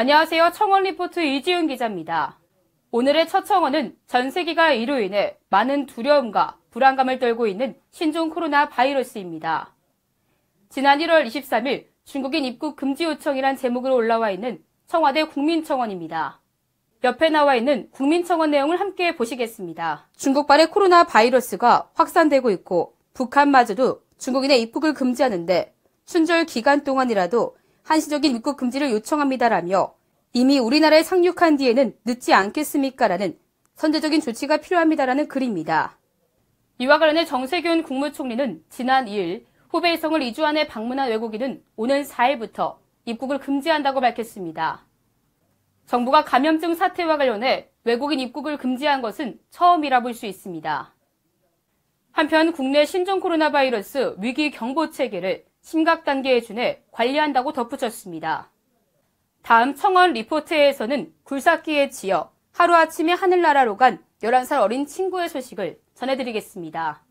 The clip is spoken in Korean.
안녕하세요. 청원 리포트 이지윤 기자입니다. 오늘의 첫 청원은 전 세계가 이로 인해 많은 두려움과 불안감을 떨고 있는 신종 코로나 바이러스입니다. 지난 1월 23일 중국인 입국 금지 요청이란 제목으로 올라와 있는 청와대 국민청원입니다. 옆에 나와 있는 국민청원 내용을 함께 보시겠습니다. 중국발의 코로나 바이러스가 확산되고 있고 북한마저도 중국인의 입국을 금지하는데 춘절 기간 동안이라도 한시적인 입국 금지를 요청합니다라며 이미 우리나라에 상륙한 뒤에는 늦지 않겠습니까라는 선제적인 조치가 필요합니다라는 글입니다. 이와 관련해 정세균 국무총리는 지난 2일 후베이성을 2주 안에 방문한 외국인은 오는 4일부터 입국을 금지한다고 밝혔습니다. 정부가 감염증 사태와 관련해 외국인 입국을 금지한 것은 처음이라 볼 수 있습니다. 한편 국내 신종 코로나 바이러스 위기 경보 체계를 심각 단계에 준해 관리한다고 덧붙였습니다. 다음 청원 리포트에서는 굴삭기에 지어 하루아침에 하늘나라로 간 11살 어린 친구의 소식을 전해드리겠습니다.